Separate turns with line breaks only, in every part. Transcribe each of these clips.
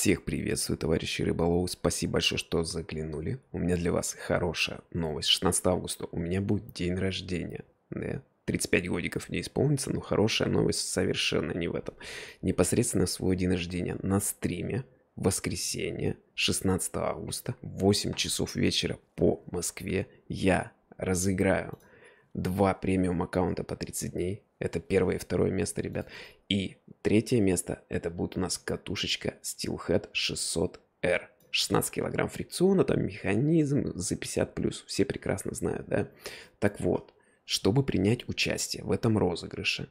Всех приветствую, товарищи рыболовы. Спасибо большое, что заглянули. У меня для вас хорошая новость. 16 августа у меня будет день рождения. Да? 35 годиков мне исполнится, но хорошая новость совершенно не в этом. Непосредственно в свой день рождения на стриме в воскресенье 16 августа в 8 часов вечера по Москве я разыграю Два премиум аккаунта по 30 дней. Это первое и второе место, ребят. И третье место, это будет у нас катушечка Steelhead 600R. 16 килограмм фрикциона, там механизм за 50+, плюс. все прекрасно знают, да? Так вот, чтобы принять участие в этом розыгрыше,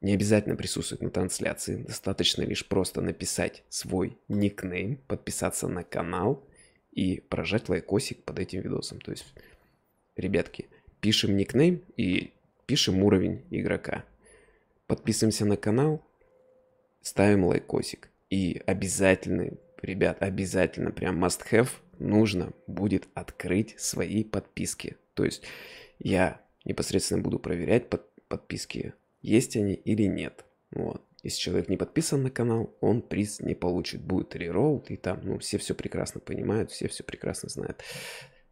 не обязательно присутствовать на трансляции, достаточно лишь просто написать свой никнейм, подписаться на канал и прожать лайкосик под этим видосом. То есть, ребятки, пишем никнейм и пишем уровень игрока. Подписываемся на канал, ставим лайкосик. И обязательно, ребят, обязательно, прям must have, нужно будет открыть свои подписки. То есть я непосредственно буду проверять под, подписки, есть они или нет. Вот. Если человек не подписан на канал, он приз не получит. Будет реролл, и там, ну, все все прекрасно понимают, все все прекрасно знают.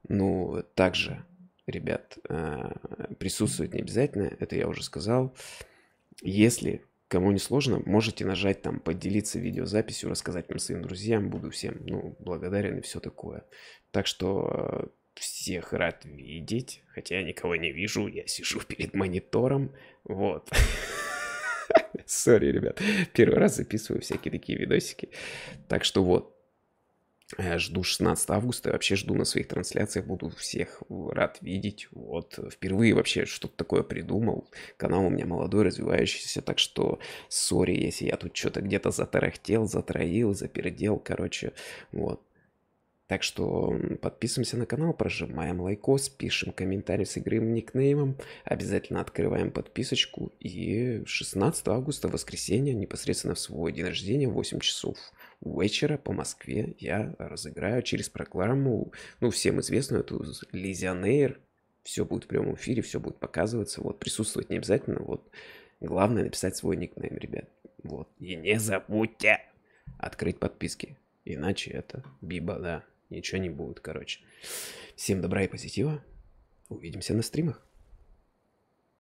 Ну, также ребят, а, присутствовать не обязательно, это я уже сказал. Если кому не сложно, можете нажать там «Поделиться видеозаписью», рассказать там своим друзьям, буду всем ну, благодарен и все такое. Так что а, всех рад видеть, хотя я никого не вижу, я сижу перед монитором, вот. Сори, ребят, первый раз записываю всякие такие видосики. Так что вот, Э, жду 16 августа, вообще жду на своих трансляциях, буду всех рад видеть. Вот, впервые вообще что-то такое придумал. Канал у меня молодой, развивающийся, так что сори, если я тут что-то где-то затарахтел, затроил, запердел, короче, вот. Так что подписываемся на канал, прожимаем лайкос, пишем комментарий с игры никнеймом, обязательно открываем подписочку и 16 августа, воскресенье, непосредственно в свой день рождения в 8 часов вечера по Москве я разыграю через программу, ну, всем известную, эту Лизионер. Все будет в прямом эфире, все будет показываться. Вот, присутствовать не обязательно. Вот, главное написать свой никнейм, ребят. Вот. И не забудьте открыть подписки. Иначе это биба, да. Ничего не будет, короче. Всем добра и позитива. Увидимся на стримах.